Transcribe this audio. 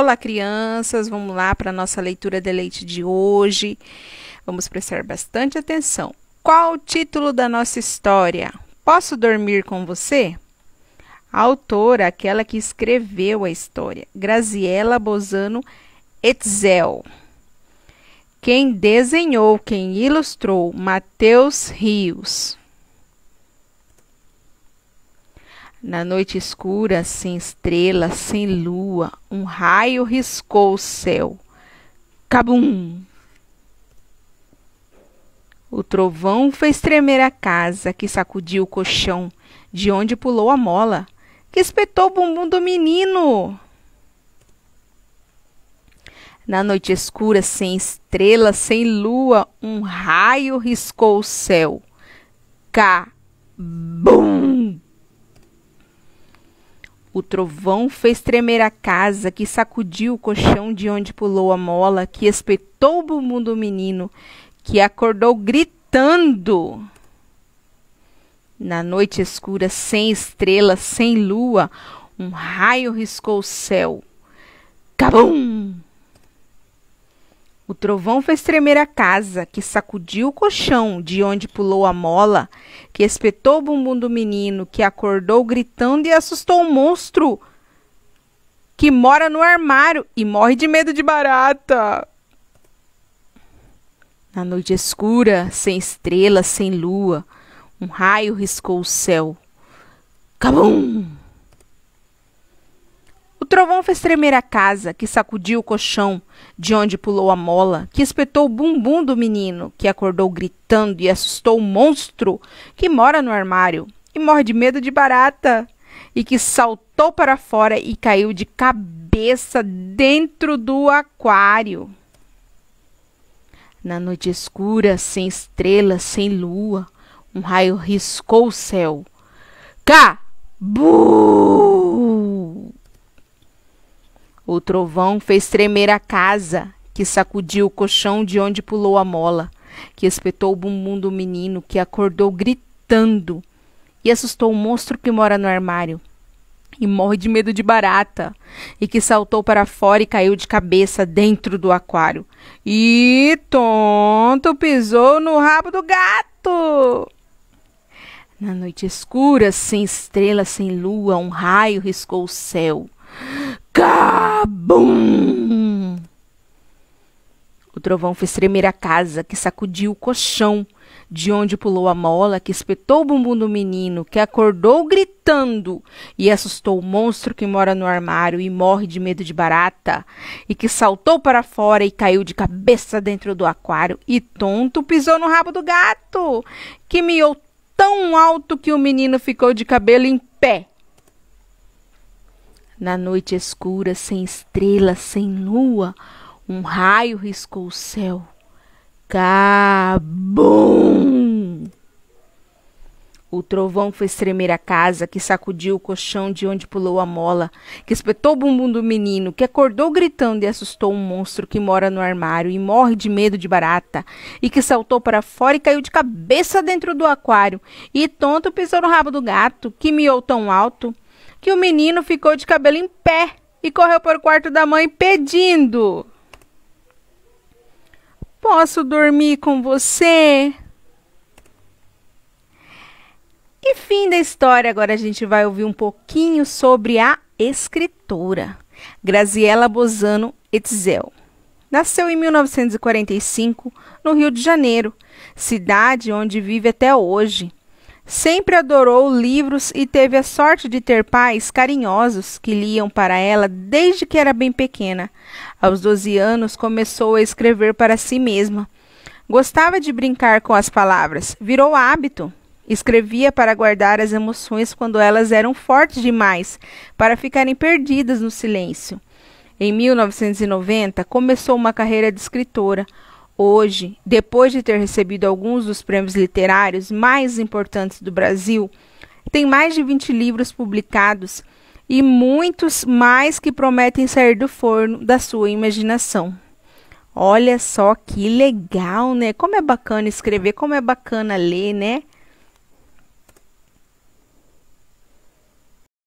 Olá, crianças! Vamos lá para a nossa leitura de leite de hoje. Vamos prestar bastante atenção. Qual o título da nossa história? Posso dormir com você? A autora, aquela que escreveu a história, Graziella Bozano Etzel. Quem desenhou, quem ilustrou, Matheus Rios. Na noite escura, sem estrela, sem lua, um raio riscou o céu. Cabum! O trovão fez tremer a casa, que sacudiu o colchão, de onde pulou a mola, que espetou o bumbum do menino. Na noite escura, sem estrela, sem lua, um raio riscou o céu. Cabum! O trovão fez tremer a casa, que sacudiu o colchão de onde pulou a mola, que espetou o bumbum do menino, que acordou gritando. Na noite escura, sem estrelas, sem lua, um raio riscou o céu. Cabum! O trovão fez tremer a casa, que sacudiu o colchão, de onde pulou a mola, que espetou o bumbum do menino, que acordou gritando e assustou o monstro que mora no armário e morre de medo de barata. Na noite escura, sem estrelas, sem lua, um raio riscou o céu. Cabum! trovão fez tremer a casa, que sacudiu o colchão, de onde pulou a mola, que espetou o bumbum do menino, que acordou gritando e assustou o monstro que mora no armário e morre de medo de barata, e que saltou para fora e caiu de cabeça dentro do aquário. Na noite escura, sem estrelas, sem lua, um raio riscou o céu. Cabu! O trovão fez tremer a casa, que sacudiu o colchão de onde pulou a mola, que espetou o bumbum do menino, que acordou gritando e assustou o monstro que mora no armário e morre de medo de barata, e que saltou para fora e caiu de cabeça dentro do aquário. E tonto pisou no rabo do gato. Na noite escura, sem estrela, sem lua, um raio riscou o céu. Cabum! O trovão fez tremer a casa, que sacudiu o colchão, de onde pulou a mola, que espetou o bumbum do menino, que acordou gritando e assustou o monstro que mora no armário e morre de medo de barata, e que saltou para fora e caiu de cabeça dentro do aquário, e tonto pisou no rabo do gato, que miou tão alto que o menino ficou de cabelo em pé na noite escura, sem estrela, sem lua, um raio riscou o céu. Cabum! O trovão fez estremer a casa, que sacudiu o colchão de onde pulou a mola, que espetou o bumbum do menino, que acordou gritando e assustou um monstro que mora no armário e morre de medo de barata, e que saltou para fora e caiu de cabeça dentro do aquário, e tonto pisou no rabo do gato, que miou tão alto que o menino ficou de cabelo em pé e correu para o quarto da mãe pedindo: Posso dormir com você? E fim da história. Agora a gente vai ouvir um pouquinho sobre a escritora Graziella Bozano Etzel. Nasceu em 1945 no Rio de Janeiro, cidade onde vive até hoje. Sempre adorou livros e teve a sorte de ter pais carinhosos que liam para ela desde que era bem pequena. Aos 12 anos, começou a escrever para si mesma. Gostava de brincar com as palavras, virou hábito. Escrevia para guardar as emoções quando elas eram fortes demais, para ficarem perdidas no silêncio. Em 1990, começou uma carreira de escritora Hoje, depois de ter recebido alguns dos prêmios literários mais importantes do Brasil, tem mais de 20 livros publicados e muitos mais que prometem sair do forno da sua imaginação. Olha só que legal, né? Como é bacana escrever, como é bacana ler, né?